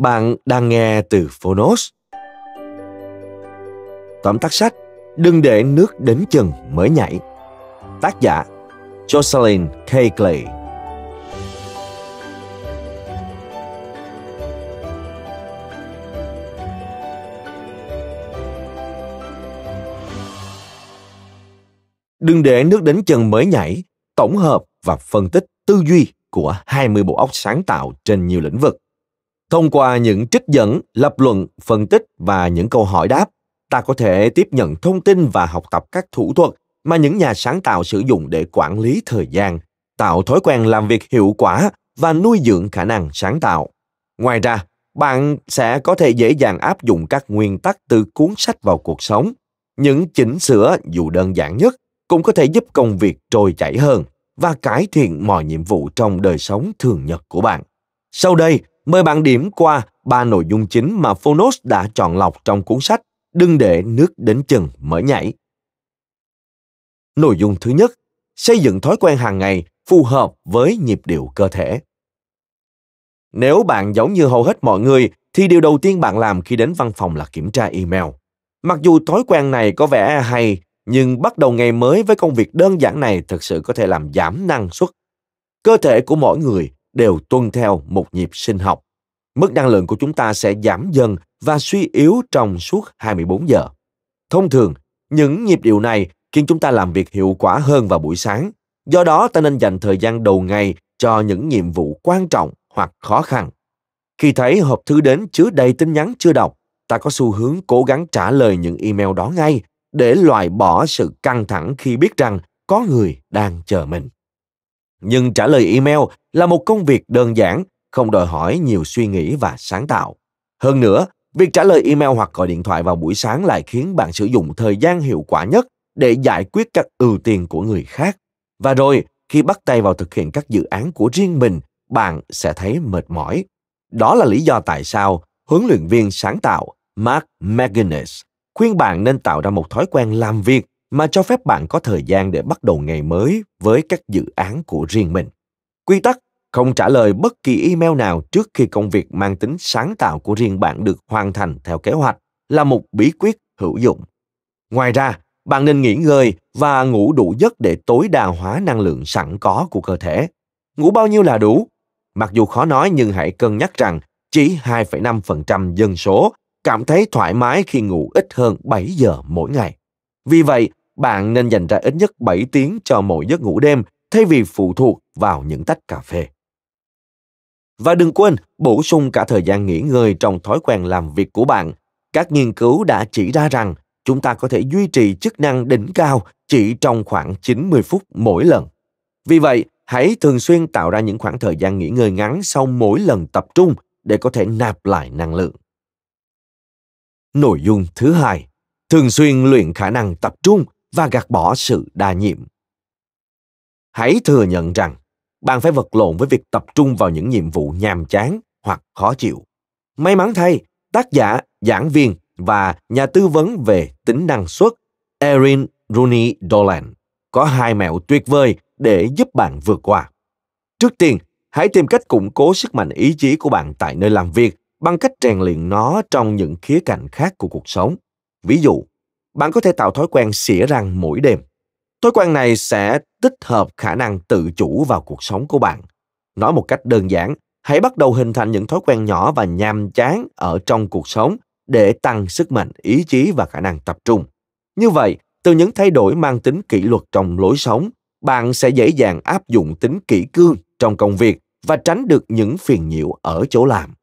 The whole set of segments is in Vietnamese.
Bạn đang nghe từ Phonos. Tóm tắt sách Đừng để nước đến chừng mới nhảy. Tác giả Jocelyn K. Clay. Đừng để nước đến chân mới nhảy, tổng hợp và phân tích tư duy của 20 bộ óc sáng tạo trên nhiều lĩnh vực thông qua những trích dẫn lập luận phân tích và những câu hỏi đáp ta có thể tiếp nhận thông tin và học tập các thủ thuật mà những nhà sáng tạo sử dụng để quản lý thời gian tạo thói quen làm việc hiệu quả và nuôi dưỡng khả năng sáng tạo ngoài ra bạn sẽ có thể dễ dàng áp dụng các nguyên tắc từ cuốn sách vào cuộc sống những chỉnh sửa dù đơn giản nhất cũng có thể giúp công việc trôi chảy hơn và cải thiện mọi nhiệm vụ trong đời sống thường nhật của bạn sau đây Mời bạn điểm qua ba nội dung chính mà Phonos đã chọn lọc trong cuốn sách Đừng để nước đến chân mới nhảy. Nội dung thứ nhất, xây dựng thói quen hàng ngày phù hợp với nhịp điệu cơ thể. Nếu bạn giống như hầu hết mọi người thì điều đầu tiên bạn làm khi đến văn phòng là kiểm tra email. Mặc dù thói quen này có vẻ hay, nhưng bắt đầu ngày mới với công việc đơn giản này thực sự có thể làm giảm năng suất. Cơ thể của mỗi người đều tuân theo một nhịp sinh học mức năng lượng của chúng ta sẽ giảm dần và suy yếu trong suốt 24 giờ. Thông thường, những nhịp điệu này khiến chúng ta làm việc hiệu quả hơn vào buổi sáng. Do đó, ta nên dành thời gian đầu ngày cho những nhiệm vụ quan trọng hoặc khó khăn. Khi thấy hộp thư đến chứa đầy tin nhắn chưa đọc, ta có xu hướng cố gắng trả lời những email đó ngay để loại bỏ sự căng thẳng khi biết rằng có người đang chờ mình. Nhưng trả lời email là một công việc đơn giản không đòi hỏi nhiều suy nghĩ và sáng tạo. Hơn nữa, việc trả lời email hoặc gọi điện thoại vào buổi sáng lại khiến bạn sử dụng thời gian hiệu quả nhất để giải quyết các ưu tiên của người khác. Và rồi, khi bắt tay vào thực hiện các dự án của riêng mình, bạn sẽ thấy mệt mỏi. Đó là lý do tại sao huấn luyện viên sáng tạo Mark McGuinness khuyên bạn nên tạo ra một thói quen làm việc mà cho phép bạn có thời gian để bắt đầu ngày mới với các dự án của riêng mình. Quy tắc không trả lời bất kỳ email nào trước khi công việc mang tính sáng tạo của riêng bạn được hoàn thành theo kế hoạch là một bí quyết hữu dụng. Ngoài ra, bạn nên nghỉ ngơi và ngủ đủ giấc để tối đa hóa năng lượng sẵn có của cơ thể. Ngủ bao nhiêu là đủ? Mặc dù khó nói nhưng hãy cân nhắc rằng chỉ 2,5% dân số cảm thấy thoải mái khi ngủ ít hơn 7 giờ mỗi ngày. Vì vậy, bạn nên dành ra ít nhất 7 tiếng cho mỗi giấc ngủ đêm thay vì phụ thuộc vào những tách cà phê. Và đừng quên bổ sung cả thời gian nghỉ ngơi trong thói quen làm việc của bạn. Các nghiên cứu đã chỉ ra rằng chúng ta có thể duy trì chức năng đỉnh cao chỉ trong khoảng 90 phút mỗi lần. Vì vậy, hãy thường xuyên tạo ra những khoảng thời gian nghỉ ngơi ngắn sau mỗi lần tập trung để có thể nạp lại năng lượng. Nội dung thứ hai, thường xuyên luyện khả năng tập trung và gạt bỏ sự đa nhiệm. Hãy thừa nhận rằng bạn phải vật lộn với việc tập trung vào những nhiệm vụ nhàm chán hoặc khó chịu. May mắn thay, tác giả, giảng viên và nhà tư vấn về tính năng suất Erin Rooney Dolan có hai mẹo tuyệt vời để giúp bạn vượt qua. Trước tiên, hãy tìm cách củng cố sức mạnh ý chí của bạn tại nơi làm việc bằng cách rèn luyện nó trong những khía cạnh khác của cuộc sống. Ví dụ, bạn có thể tạo thói quen xỉa răng mỗi đêm. Thói quen này sẽ tích hợp khả năng tự chủ vào cuộc sống của bạn. Nói một cách đơn giản, hãy bắt đầu hình thành những thói quen nhỏ và nhàm chán ở trong cuộc sống để tăng sức mạnh ý chí và khả năng tập trung. Như vậy, từ những thay đổi mang tính kỷ luật trong lối sống, bạn sẽ dễ dàng áp dụng tính kỷ cương trong công việc và tránh được những phiền nhiễu ở chỗ làm.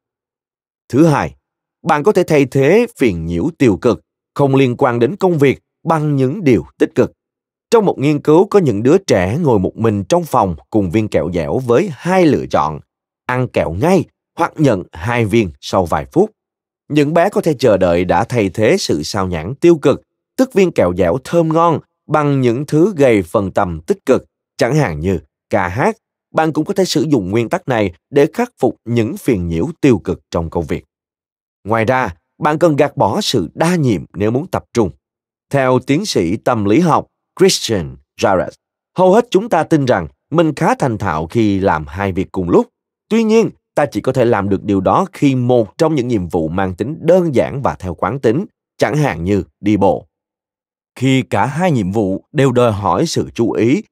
Thứ hai, bạn có thể thay thế phiền nhiễu tiêu cực không liên quan đến công việc bằng những điều tích cực trong một nghiên cứu có những đứa trẻ ngồi một mình trong phòng cùng viên kẹo dẻo với hai lựa chọn, ăn kẹo ngay hoặc nhận hai viên sau vài phút. Những bé có thể chờ đợi đã thay thế sự sao nhãn tiêu cực, tức viên kẹo dẻo thơm ngon bằng những thứ gây phần tầm tích cực, chẳng hạn như ca hát. Bạn cũng có thể sử dụng nguyên tắc này để khắc phục những phiền nhiễu tiêu cực trong công việc. Ngoài ra, bạn cần gạt bỏ sự đa nhiệm nếu muốn tập trung. Theo tiến sĩ tâm lý học Christian Jarrett. Hầu hết chúng ta tin rằng mình khá thành thạo khi làm hai việc cùng lúc. Tuy nhiên, ta chỉ có thể làm được điều đó khi một trong những nhiệm vụ mang tính đơn giản và theo quán tính, chẳng hạn như đi bộ. Khi cả hai nhiệm vụ đều đòi hỏi sự chú ý,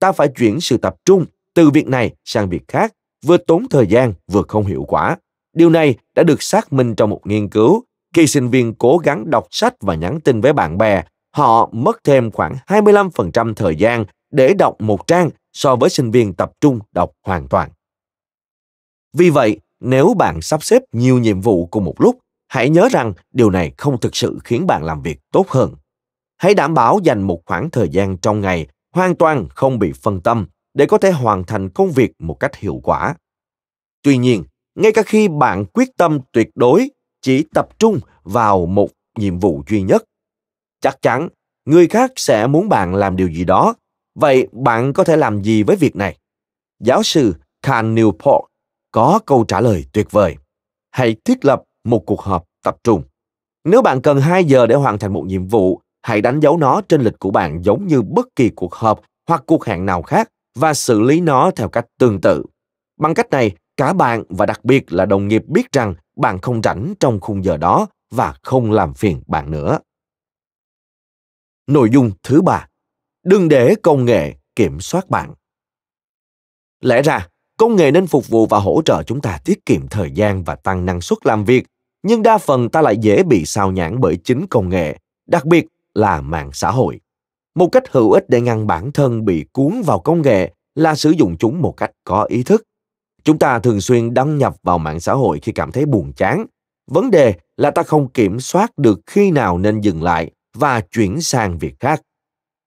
ta phải chuyển sự tập trung từ việc này sang việc khác, vừa tốn thời gian vừa không hiệu quả. Điều này đã được xác minh trong một nghiên cứu khi sinh viên cố gắng đọc sách và nhắn tin với bạn bè họ mất thêm khoảng 25% thời gian để đọc một trang so với sinh viên tập trung đọc hoàn toàn. Vì vậy, nếu bạn sắp xếp nhiều nhiệm vụ cùng một lúc, hãy nhớ rằng điều này không thực sự khiến bạn làm việc tốt hơn. Hãy đảm bảo dành một khoảng thời gian trong ngày hoàn toàn không bị phân tâm để có thể hoàn thành công việc một cách hiệu quả. Tuy nhiên, ngay cả khi bạn quyết tâm tuyệt đối chỉ tập trung vào một nhiệm vụ duy nhất chắc chắn người khác sẽ muốn bạn làm điều gì đó vậy bạn có thể làm gì với việc này giáo sư khan Newport có câu trả lời tuyệt vời hãy thiết lập một cuộc họp tập trung nếu bạn cần 2 giờ để hoàn thành một nhiệm vụ, hãy đánh dấu nó trên lịch của bạn giống như bất kỳ cuộc họp hoặc cuộc hẹn nào khác và xử lý nó theo cách tương tự. Bằng cách này, cả bạn và đặc biệt là đồng nghiệp biết rằng bạn không rảnh trong khung giờ đó và không làm phiền bạn nữa. Nội dung thứ ba, đừng để công nghệ kiểm soát bạn. Lẽ ra, công nghệ nên phục vụ và hỗ trợ chúng ta tiết kiệm thời gian và tăng năng suất làm việc, nhưng đa phần ta lại dễ bị sao nhãn bởi chính công nghệ, đặc biệt là mạng xã hội. Một cách hữu ích để ngăn bản thân bị cuốn vào công nghệ là sử dụng chúng một cách có ý thức. Chúng ta thường xuyên đăng nhập vào mạng xã hội khi cảm thấy buồn chán. Vấn đề là ta không kiểm soát được khi nào nên dừng lại và chuyển sang việc khác.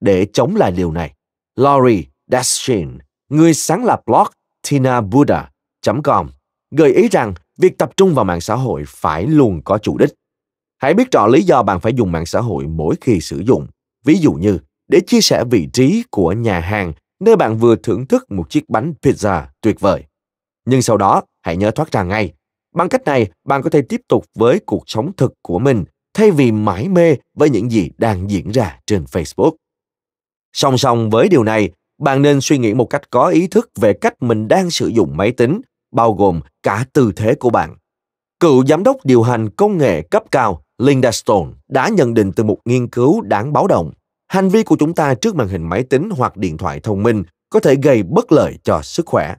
Để chống lại điều này, Laurie Dashin, người sáng lập blog tinabuddha.com, gợi ý rằng việc tập trung vào mạng xã hội phải luôn có chủ đích. Hãy biết rõ lý do bạn phải dùng mạng xã hội mỗi khi sử dụng. Ví dụ như, để chia sẻ vị trí của nhà hàng nơi bạn vừa thưởng thức một chiếc bánh pizza tuyệt vời. Nhưng sau đó, hãy nhớ thoát ra ngay. Bằng cách này, bạn có thể tiếp tục với cuộc sống thực của mình thay vì mãi mê với những gì đang diễn ra trên Facebook. Song song với điều này, bạn nên suy nghĩ một cách có ý thức về cách mình đang sử dụng máy tính, bao gồm cả tư thế của bạn. Cựu giám đốc điều hành công nghệ cấp cao Linda Stone đã nhận định từ một nghiên cứu đáng báo động, hành vi của chúng ta trước màn hình máy tính hoặc điện thoại thông minh có thể gây bất lợi cho sức khỏe.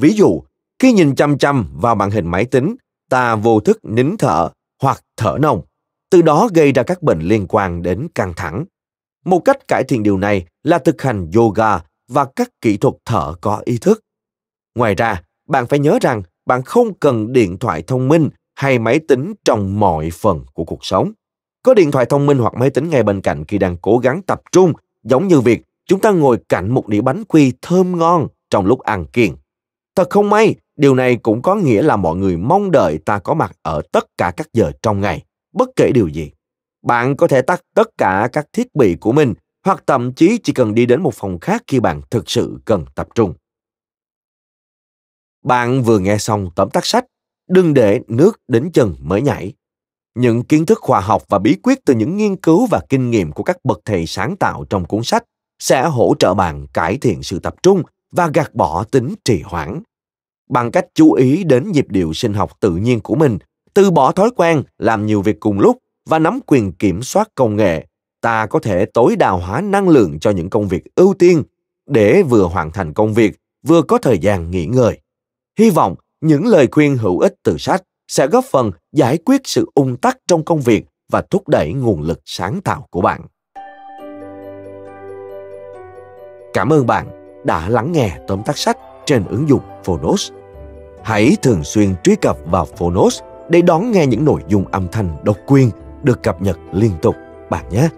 Ví dụ, khi nhìn chăm chăm vào màn hình máy tính, ta vô thức nín thở hoặc thở nồng, từ đó gây ra các bệnh liên quan đến căng thẳng. Một cách cải thiện điều này là thực hành yoga và các kỹ thuật thở có ý thức. Ngoài ra, bạn phải nhớ rằng bạn không cần điện thoại thông minh hay máy tính trong mọi phần của cuộc sống. Có điện thoại thông minh hoặc máy tính ngay bên cạnh khi đang cố gắng tập trung, giống như việc chúng ta ngồi cạnh một đĩa bánh quy thơm ngon trong lúc ăn kiêng. Thật không may, Điều này cũng có nghĩa là mọi người mong đợi ta có mặt ở tất cả các giờ trong ngày, bất kể điều gì. Bạn có thể tắt tất cả các thiết bị của mình hoặc thậm chí chỉ cần đi đến một phòng khác khi bạn thực sự cần tập trung. Bạn vừa nghe xong tóm tắt sách Đừng để nước đến chân mới nhảy. Những kiến thức khoa học và bí quyết từ những nghiên cứu và kinh nghiệm của các bậc thầy sáng tạo trong cuốn sách sẽ hỗ trợ bạn cải thiện sự tập trung và gạt bỏ tính trì hoãn bằng cách chú ý đến nhịp điệu sinh học tự nhiên của mình, từ bỏ thói quen làm nhiều việc cùng lúc và nắm quyền kiểm soát công nghệ, ta có thể tối đa hóa năng lượng cho những công việc ưu tiên để vừa hoàn thành công việc, vừa có thời gian nghỉ ngơi. Hy vọng những lời khuyên hữu ích từ sách sẽ góp phần giải quyết sự ung tắc trong công việc và thúc đẩy nguồn lực sáng tạo của bạn. Cảm ơn bạn đã lắng nghe tóm tắt sách trên ứng dụng Phonos. Hãy thường xuyên truy cập vào Phonos để đón nghe những nội dung âm thanh độc quyền được cập nhật liên tục bạn nhé.